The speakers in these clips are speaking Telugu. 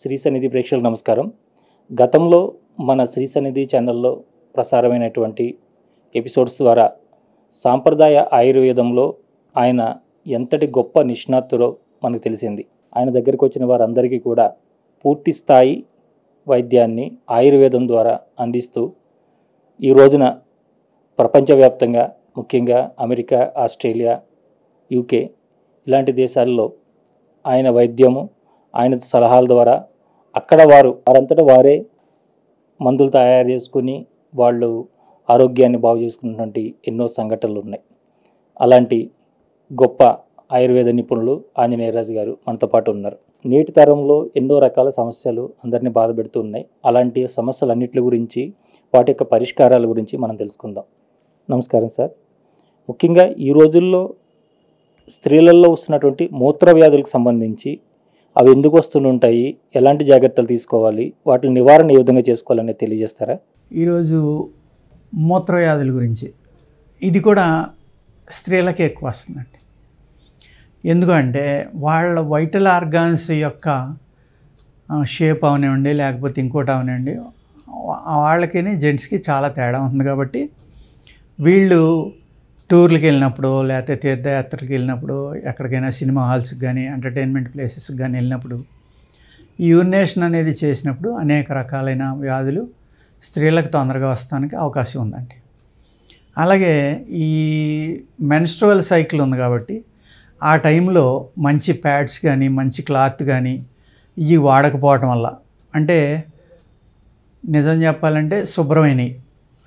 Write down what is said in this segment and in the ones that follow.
శ్రీ సన్నిధి ప్రేక్షకులకు నమస్కారం గతంలో మన శ్రీ సన్నిధి ఛానల్లో ప్రసారమైనటువంటి ఎపిసోడ్స్ ద్వారా సాంప్రదాయ ఆయుర్వేదంలో ఆయన ఎంతటి గొప్ప నిష్ణాతుడో మనకు తెలిసింది ఆయన దగ్గరికి వచ్చిన వారందరికీ కూడా పూర్తి స్థాయి వైద్యాన్ని ఆయుర్వేదం ద్వారా అందిస్తూ ఈ రోజున ప్రపంచవ్యాప్తంగా ముఖ్యంగా అమెరికా ఆస్ట్రేలియా యూకే ఇలాంటి దేశాల్లో ఆయన వైద్యము ఆయన సలహాల ద్వారా అక్కడ వారు వారంతటా వారే మందులు తయారు చేసుకుని వాళ్ళు ఆరోగ్యాన్ని బాగు చేసుకున్నటువంటి ఎన్నో సంఘటనలు ఉన్నాయి అలాంటి గొప్ప ఆయుర్వేద నిపుణులు ఆంజనేయరాజు గారు మనతో పాటు ఉన్నారు నేటి తరంలో ఎన్నో రకాల సమస్యలు అందరినీ బాధ పెడుతూ ఉన్నాయి అలాంటి సమస్యలన్నింటి గురించి వాటి యొక్క పరిష్కారాల గురించి మనం తెలుసుకుందాం నమస్కారం సార్ ముఖ్యంగా ఈ రోజుల్లో స్త్రీలలో వస్తున్నటువంటి మూత్ర వ్యాధులకు సంబంధించి అవి ఎందుకు వస్తుంటాయి ఎలాంటి జాగ్రత్తలు తీసుకోవాలి వాటి నివారణ ఏ విధంగా చేసుకోవాలని తెలియజేస్తారా ఈరోజు మూత్రవ్యాధుల గురించి ఇది కూడా స్త్రీలకే ఎక్కువ వస్తుందండి ఎందుకంటే వాళ్ళ వైటల్ ఆర్గాన్స్ యొక్క షేప్ అవనివ్వండి లేకపోతే ఇంకోటి అవనివ్వండి వాళ్ళకి జెంట్స్కి చాలా తేడా ఉంది కాబట్టి వీళ్ళు టూర్లకి వెళ్ళినప్పుడు లేకపోతే తీర్థయాత్రలకు వెళ్ళినప్పుడు ఎక్కడికైనా సినిమా హాల్స్కి కానీ ఎంటర్టైన్మెంట్ ప్లేసెస్కి కానీ వెళ్ళినప్పుడు ఈ యూరినేషన్ అనేది చేసినప్పుడు అనేక రకాలైన వ్యాధులు స్త్రీలకు తొందరగా వస్తానికి అవకాశం ఉందండి అలాగే ఈ మెన్స్ట్రువల్ సైకిల్ ఉంది కాబట్టి ఆ టైంలో మంచి ప్యాడ్స్ కానీ మంచి క్లాత్ కానీ ఇవి వాడకపోవటం వల్ల అంటే నిజం చెప్పాలంటే శుభ్రమైనవి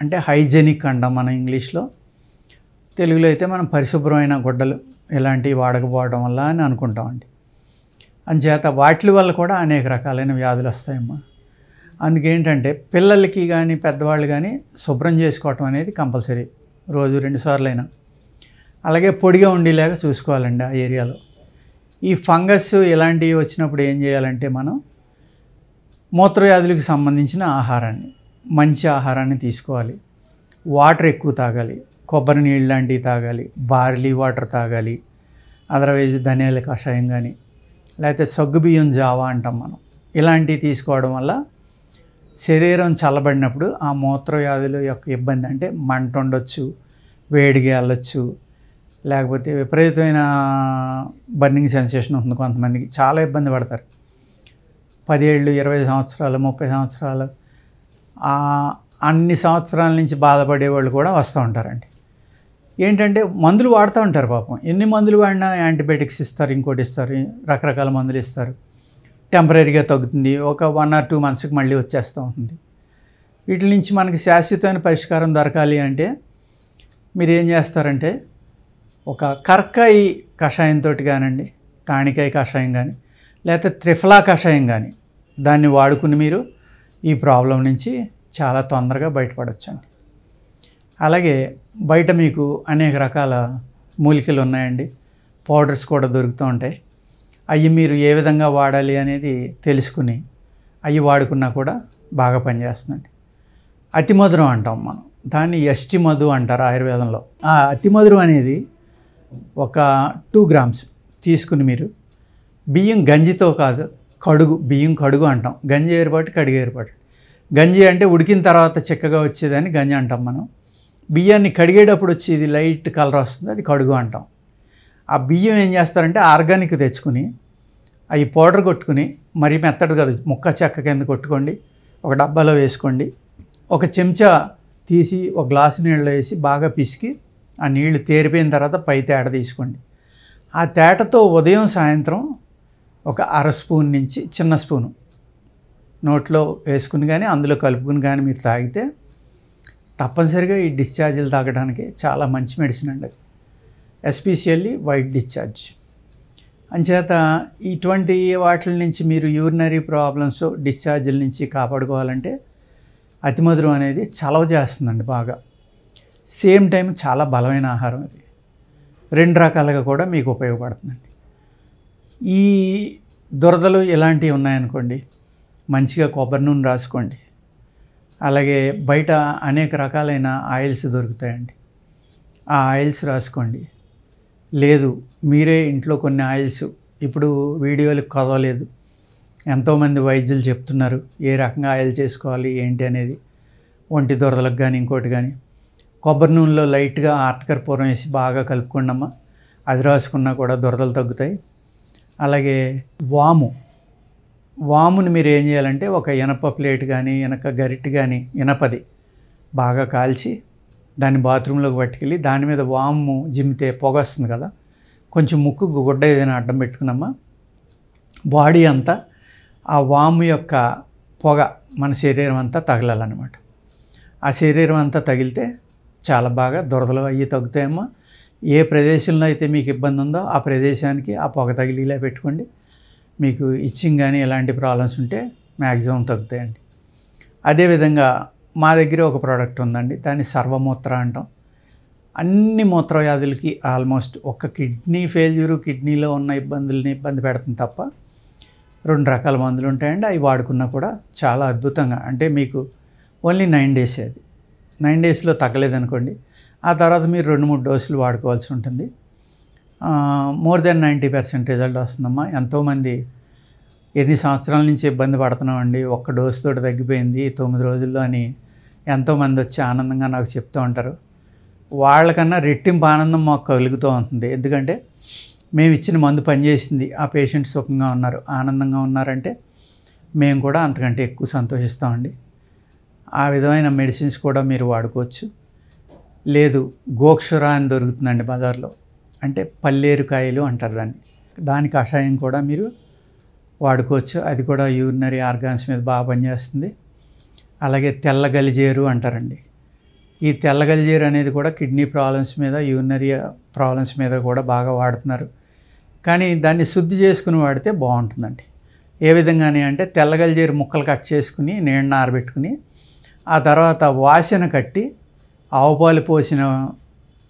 అంటే హైజెనిక్ అంటాం మన ఇంగ్లీష్లో తెలుగులో అయితే మనం పరిశుభ్రమైన గుడ్డలు ఇలాంటివి వాడకపోవడం వల్ల అని అనుకుంటామండి అంచేత వాటి వల్ల కూడా అనేక రకాలైన వ్యాధులు వస్తాయమ్మా అందుకేంటంటే పిల్లలకి కానీ పెద్దవాళ్ళు కానీ శుభ్రం చేసుకోవటం అనేది కంపల్సరీ రోజు అయినా అలాగే పొడిగా ఉండేలాగా చూసుకోవాలండి ఆ ఏరియాలో ఈ ఫంగస్ ఇలాంటివి వచ్చినప్పుడు ఏం చేయాలంటే మనం మూత్రవ్యాధులకు సంబంధించిన ఆహారాన్ని మంచి ఆహారాన్ని తీసుకోవాలి వాటర్ ఎక్కువ తాగాలి కొబ్బరి నీళ్ళు లాంటివి తాగాలి బార్లీ వాటర్ తాగాలి అదర్వైజ్ ధనియాల కషాయం కానీ లేకపోతే బియ్యం జావా అంటాం మనం ఇలాంటివి తీసుకోవడం వల్ల శరీరం చల్లబడినప్పుడు ఆ మూత్రవ్యాధుల యొక్క ఇబ్బంది అంటే మంట ఉండొచ్చు వేడిగా వెళ్ళొచ్చు లేకపోతే విపరీతమైన బర్నింగ్ సెన్సేషన్ ఉంది కొంతమందికి చాలా ఇబ్బంది పడతారు పదేళ్ళు ఇరవై సంవత్సరాలు ముప్పై సంవత్సరాలు అన్ని సంవత్సరాల నుంచి బాధపడే వాళ్ళు కూడా వస్తూ ఉంటారండి ఏంటంటే మందులు వాడుతూ ఉంటారు పాపం ఎన్ని మందులు వాడినా యాంటీబయాటిక్స్ ఇస్తారు ఇంకోటి ఇస్తారు రకరకాల మందులు ఇస్తారు టెంపరీగా తగ్గుతుంది ఒక వన్ ఆర్ టూ మంత్స్కి మళ్ళీ వచ్చేస్తూ ఉంటుంది వీటి నుంచి మనకి శాశ్వతమైన పరిష్కారం దొరకాలి అంటే మీరు ఏం చేస్తారంటే ఒక కర్కాయి కషాయంతో కానండి తాణికాయ కషాయం కానీ లేకపోతే త్రిఫలా కషాయం కానీ దాన్ని వాడుకుని మీరు ఈ ప్రాబ్లం నుంచి చాలా తొందరగా బయటపడచ్చండి అలాగే బయట మీకు అనేక రకాల మూలికలు ఉన్నాయండి పౌడర్స్ కూడా దొరుకుతూ ఉంటాయి అవి మీరు ఏ విధంగా వాడాలి అనేది తెలుసుకుని అవి వాడుకున్నా కూడా బాగా పనిచేస్తుందండి అతి మధురం అంటాం మనం దాన్ని ఎస్టి మధు అంటారు ఆయుర్వేదంలో ఆ అతి మధురం అనేది ఒక టూ గ్రామ్స్ తీసుకుని మీరు బియ్యం గంజితో కాదు కడుగు బియ్యం కడుగు అంటాం గంజి ఏర్పాటు కడిగి ఏర్పాటు గంజి అంటే ఉడికిన తర్వాత చిక్కగా వచ్చేదాన్ని గంజి అంటాం మనం బియ్యాన్ని కడిగేటప్పుడు వచ్చేది లైట్ కలర్ వస్తుంది అది కడుగు అంటాం ఆ బియ్యం ఏం చేస్తారంటే ఆర్గానిక్ తెచ్చుకుని అవి పౌడర్ కొట్టుకుని మరీ మెత్తడు కదా ముక్క చెక్క కింద కొట్టుకోండి ఒక డబ్బాలో వేసుకోండి ఒక చెంచా తీసి ఒక గ్లాసు నీళ్ళు వేసి బాగా పిసికి ఆ నీళ్లు తేరిపోయిన తర్వాత పై తేట తీసుకోండి ఆ తేటతో ఉదయం సాయంత్రం ఒక అర స్పూన్ నుంచి చిన్న స్పూను నోట్లో వేసుకుని కానీ అందులో కలుపుకుని కానీ మీరు తాగితే తప్పనిసరిగా ఈ డిశ్చార్జీలు తాగడానికి చాలా మంచి మెడిసిన్ అండి అది ఎస్పెషల్లీ వైట్ డిశ్చార్జ్ అంచేత ఇటువంటి వాటి నుంచి మీరు యూరినరీ ప్రాబ్లమ్స్ డిశ్చార్జీల నుంచి కాపాడుకోవాలంటే అతిమధురం అనేది చలవ చేస్తుందండి బాగా సేమ్ టైం చాలా బలమైన ఆహారం అది రెండు రకాలుగా కూడా మీకు ఉపయోగపడుతుందండి ఈ దురదలు ఇలాంటివి ఉన్నాయనుకోండి మంచిగా కొబ్బరి నూనె రాసుకోండి అలాగే బయట అనేక రకాలైన ఆయిల్స్ దొరుకుతాయండి ఆ ఆయిల్స్ రాసుకోండి లేదు మీరే ఇంట్లో కొన్ని ఆయిల్స్ ఇప్పుడు వీడియోలు కదవలేదు ఎంతోమంది వైద్యులు చెప్తున్నారు ఏ రకంగా ఆయిల్ చేసుకోవాలి ఏంటి అనేది ఒంటి దొరదలకు కానీ ఇంకోటి కానీ కొబ్బరి నూనెలో లైట్గా ఆర్తకర్పూరం వేసి బాగా అమ్మ అది రాసుకున్నా కూడా దొరదలు తగ్గుతాయి అలాగే వాము వామును మీరు ఏం చేయాలంటే ఒక ఇనప ప్లేట్ కానీ ఇనక గరిట్ కానీ ఇనపది బాగా కాల్చి దాన్ని బాత్రూంలోకి పట్టుకెళ్ళి దాని మీద వాము జిమ్మితే పొగ వస్తుంది కదా కొంచెం ముక్కు గుడ్డ ఏదైనా అడ్డం పెట్టుకున్నామా బాడీ అంతా ఆ వాము యొక్క పొగ మన శరీరం అంతా తగలాలన్నమాట ఆ శరీరం అంతా తగిలితే చాలా బాగా దొరదలు అయ్యి తగ్గుతాయమ్మా ఏ ప్రదేశంలో అయితే మీకు ఇబ్బంది ఉందో ఆ ప్రదేశానికి ఆ పొగ తగిలిలా పెట్టుకోండి మీకు ఇచ్చింగ్ కానీ ఎలాంటి ప్రాబ్లమ్స్ ఉంటే మ్యాక్సిమం తగ్గుతాయండి అదేవిధంగా మా దగ్గర ఒక ప్రోడక్ట్ ఉందండి దాన్ని సర్వమూత్ర అంటాం అన్ని మూత్రవ్యాధులకి ఆల్మోస్ట్ ఒక కిడ్నీ ఫెయిల్యూర్ కిడ్నీలో ఉన్న ఇబ్బందుల్ని ఇబ్బంది పెడుతుంది తప్ప రెండు రకాల మందులు ఉంటాయండి అవి వాడుకున్నా కూడా చాలా అద్భుతంగా అంటే మీకు ఓన్లీ నైన్ డేస్ అది నైన్ డేస్లో తగ్గలేదనుకోండి ఆ తర్వాత మీరు రెండు మూడు డోసులు వాడుకోవాల్సి ఉంటుంది more than ninety percent result వస్తుందమ్మా ఎంతోమంది ఎన్ని సంవత్సరాల నుంచి ఇబ్బంది పడుతున్నామండి ఒక్క డోస్ తోటి తగ్గిపోయింది తొమ్మిది రోజుల్లో అని ఎంతోమంది వచ్చి ఆనందంగా నాకు చెప్తూ ఉంటారు వాళ్ళకన్నా రెట్టింపు ఆనందం మాకు కలుగుతూ ఉంటుంది ఎందుకంటే మేము ఇచ్చిన మందు పనిచేసింది ఆ పేషెంట్ సుఖంగా ఉన్నారు ఆనందంగా ఉన్నారంటే మేము కూడా అంతకంటే ఎక్కువ సంతోషిస్తామండి ఆ విధమైన మెడిసిన్స్ కూడా మీరు వాడుకోవచ్చు లేదు గోక్షురా అని దొరుకుతుందండి బజార్లో అంటే పల్లేరుకాయలు అంటారు దాన్ని దాని కషాయం కూడా మీరు వాడుకోవచ్చు అది కూడా యూరినరీ ఆర్గాన్స్ మీద బాగా పనిచేస్తుంది అలాగే తెల్ల గలిజేరు అంటారండి ఈ తెల్ల గలిజేరు అనేది కూడా కిడ్నీ ప్రాబ్లమ్స్ మీద యూరినరీ ప్రాబ్లమ్స్ మీద కూడా బాగా వాడుతున్నారు కానీ దాన్ని శుద్ధి చేసుకుని వాడితే బాగుంటుందండి ఏ విధంగానే అంటే తెల్లగలిజేరు ముక్కలు కట్ చేసుకుని నీళ్ళ ఆరబెట్టుకుని ఆ తర్వాత వాసన కట్టి ఆవుపాలు పోసిన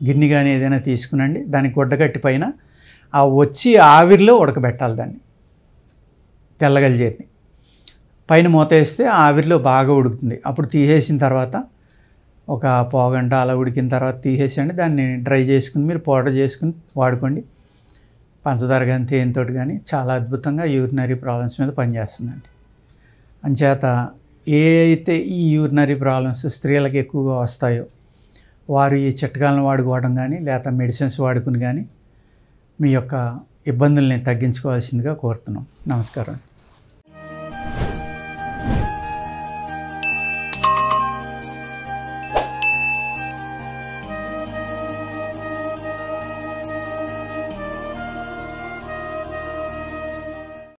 గిన్నె కానీ ఏదైనా తీసుకునండి దానికి గుడ్డగట్టి పైన ఆ వచ్చి ఆవిరిలో ఉడకబెట్టాలి దాన్ని చేరిని పైన మూత వేస్తే ఆవిరిలో బాగా ఉడుకుతుంది అప్పుడు తీసేసిన తర్వాత ఒక పావుగంట అలా ఉడికిన తర్వాత తీసేసండి దాన్ని డ్రై చేసుకుని మీరు పౌడర్ చేసుకుని వాడుకోండి పంచదార కానీ తేనెతో కానీ చాలా అద్భుతంగా యూరినరీ ప్రాబ్లమ్స్ మీద పనిచేస్తుందండి అంచేత ఏ అయితే ఈ యూరినరీ ప్రాబ్లమ్స్ స్త్రీలకు ఎక్కువగా వస్తాయో వారు ఈ చిట్కాలను వాడుకోవడం కానీ లేదా మెడిసిన్స్ వాడుకుని కానీ మీ యొక్క ఇబ్బందుల్ని తగ్గించుకోవాల్సిందిగా కోరుతున్నాం నమస్కారం